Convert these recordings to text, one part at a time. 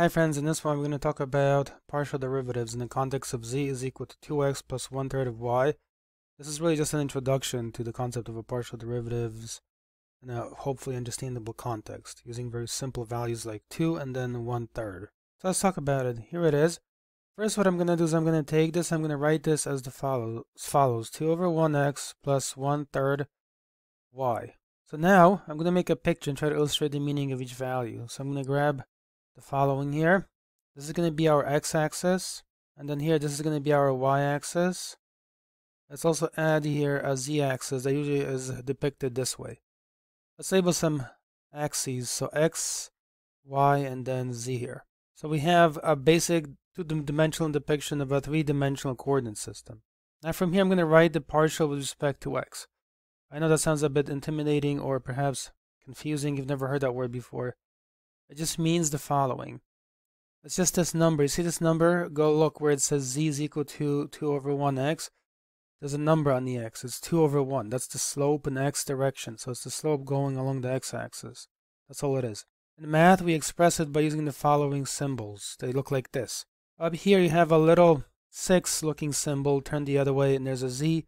Hi friends, in this one we're going to talk about partial derivatives in the context of z is equal to 2x plus 1 third of y. This is really just an introduction to the concept of a partial derivatives in a hopefully understandable context, using very simple values like 2 and then 1 third. So let's talk about it. Here it is. First what I'm going to do is I'm going to take this, I'm going to write this as the follows, follows 2 over 1x plus 1 third y. So now I'm going to make a picture and try to illustrate the meaning of each value. So I'm going to grab the following here. This is going to be our x-axis. And then here, this is going to be our y-axis. Let's also add here a z-axis that usually is depicted this way. Let's label some axes. So x, y, and then z here. So we have a basic two-dimensional depiction of a three-dimensional coordinate system. Now from here, I'm going to write the partial with respect to x. I know that sounds a bit intimidating or perhaps confusing. You've never heard that word before. It just means the following. It's just this number. You see this number? Go look where it says z is equal to 2 over 1x. There's a number on the x. It's 2 over 1. That's the slope in the x direction. So it's the slope going along the x-axis. That's all it is. In math, we express it by using the following symbols. They look like this. Up here, you have a little 6-looking symbol turned the other way, and there's a z.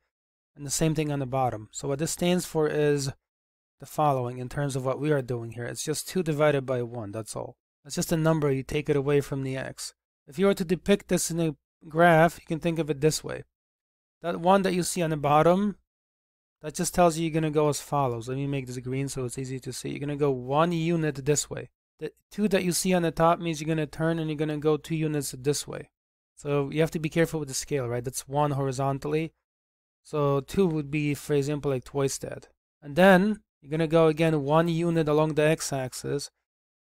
And the same thing on the bottom. So what this stands for is the following in terms of what we are doing here. It's just 2 divided by 1, that's all. It's just a number, you take it away from the x. If you were to depict this in a graph, you can think of it this way. That one that you see on the bottom, that just tells you you're going to go as follows. Let me make this green so it's easy to see. You're going to go one unit this way. The two that you see on the top means you're going to turn and you're going to go two units this way. So you have to be careful with the scale, right? That's one horizontally. So two would be, for example, like twice that. And then you're going to go again one unit along the x-axis.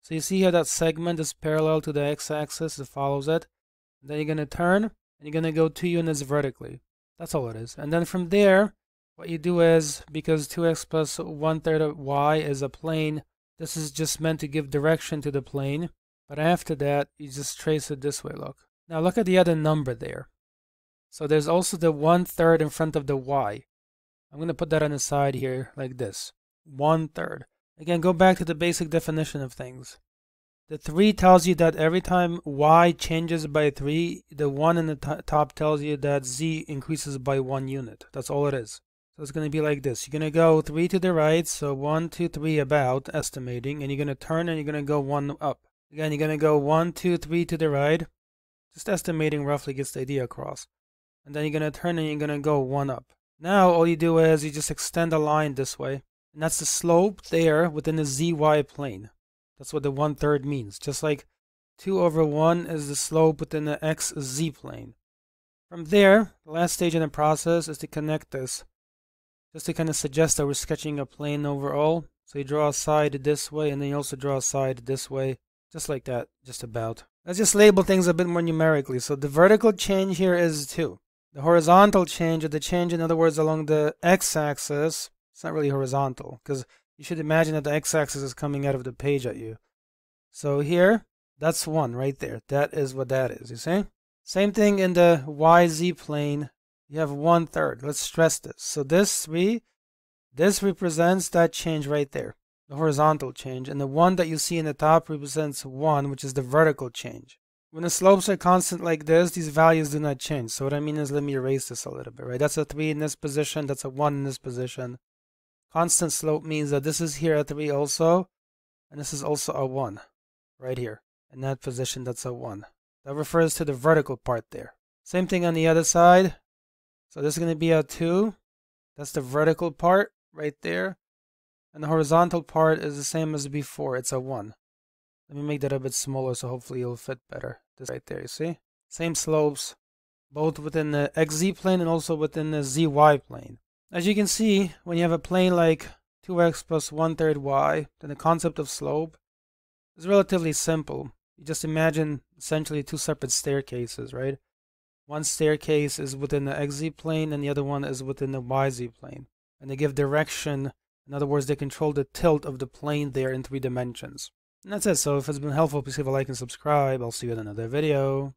So you see here that segment is parallel to the x-axis, it follows it. Then you're going to turn, and you're going to go two units vertically. That's all it is. And then from there, what you do is, because 2x plus 1 third of y is a plane, this is just meant to give direction to the plane. But after that, you just trace it this way, look. Now look at the other number there. So there's also the 1 third in front of the y. I'm going to put that on the side here, like this one third. Again, go back to the basic definition of things. The 3 tells you that every time y changes by 3, the 1 in the top tells you that z increases by 1 unit. That's all it is. So it's going to be like this. You're going to go 3 to the right, so one, two, three, about, estimating, and you're going to turn and you're going to go 1 up. Again, you're going to go one, two, three to the right, just estimating roughly gets the idea across. And then you're going to turn and you're going to go 1 up. Now all you do is you just extend the line this way and that's the slope there within the zy plane. That's what the one-third means. Just like 2 over 1 is the slope within the xz plane. From there, the last stage in the process is to connect this. Just to kind of suggest that we're sketching a plane overall. So you draw a side this way, and then you also draw a side this way. Just like that, just about. Let's just label things a bit more numerically. So the vertical change here is 2. The horizontal change, or the change, in other words, along the x-axis, it's not really horizontal because you should imagine that the x-axis is coming out of the page at you. So here, that's one right there. That is what that is, you see? Same thing in the YZ plane. You have one third. Let's stress this. So this three, this represents that change right there, the horizontal change. And the one that you see in the top represents one, which is the vertical change. When the slopes are constant like this, these values do not change. So what I mean is, let me erase this a little bit, right? That's a three in this position. That's a one in this position. Constant slope means that this is here at 3 also, and this is also a 1, right here. In that position, that's a 1. That refers to the vertical part there. Same thing on the other side. So this is going to be a 2. That's the vertical part right there. And the horizontal part is the same as before. It's a 1. Let me make that a bit smaller so hopefully it'll fit better. This right there, you see? Same slopes, both within the XZ plane and also within the ZY plane. As you can see, when you have a plane like 2x plus 1 third y, then the concept of slope is relatively simple. You just imagine essentially two separate staircases, right? One staircase is within the xz plane and the other one is within the yz plane. And they give direction, in other words, they control the tilt of the plane there in three dimensions. And that's it. So if it's been helpful, please leave a like and subscribe. I'll see you in another video.